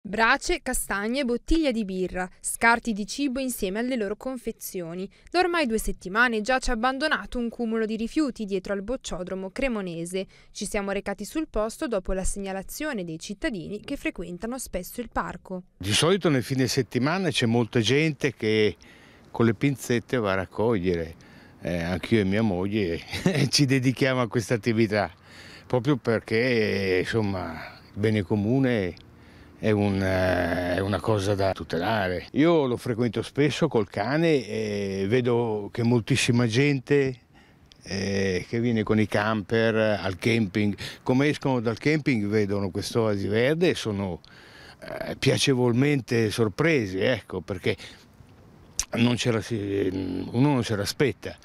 Brace, castagne, bottiglie di birra, scarti di cibo insieme alle loro confezioni. Da ormai due settimane già giace abbandonato un cumulo di rifiuti dietro al bocciodromo cremonese. Ci siamo recati sul posto dopo la segnalazione dei cittadini che frequentano spesso il parco. Di solito nel fine settimana c'è molta gente che con le pinzette va a raccogliere. Eh, anch'io e mia moglie ci dedichiamo a questa attività, proprio perché insomma, il bene comune è una, eh, è una, cosa da tutelare. Io lo frequento spesso col cane e vedo che moltissima gente eh, che viene con i camper al camping, come escono dal camping vedono quest'oasi verde e sono eh, piacevolmente sorpresi, ecco, perché non uno non se l'aspetta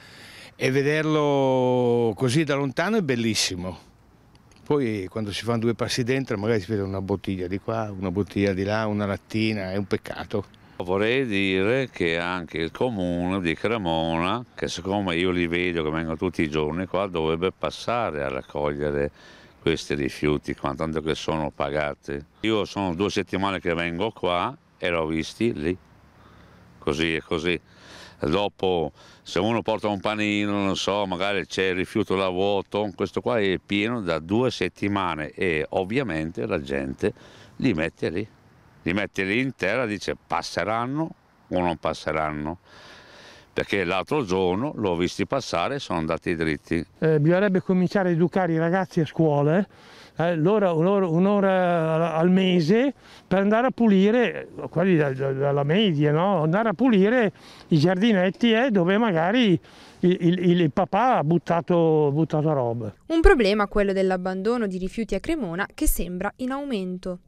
e vederlo così da lontano è bellissimo. Poi quando si fanno due passi dentro magari si vede una bottiglia di qua, una bottiglia di là, una lattina, è un peccato. Vorrei dire che anche il comune di Cremona, che siccome io li vedo che vengono tutti i giorni qua, dovrebbe passare a raccogliere questi rifiuti, tanto che sono pagati. Io sono due settimane che vengo qua e l'ho visti lì così e così. Dopo, se uno porta un panino, non so, magari c'è il rifiuto da vuoto, questo qua è pieno da due settimane e ovviamente la gente li mette lì. Li mette lì in terra, dice passeranno o non passeranno perché l'altro giorno l'ho visti passare e sono andati dritti. Eh, bisognerebbe cominciare a educare i ragazzi a scuola, eh, l'ora, un'ora, un'ora, al mese per andare a pulire, quelli dalla media, no? andare a pulire i giardinetti eh, dove magari il, il, il, papà ha buttato, buttato roba. Un problema quello dell'abbandono di rifiuti a Cremona che sembra in aumento.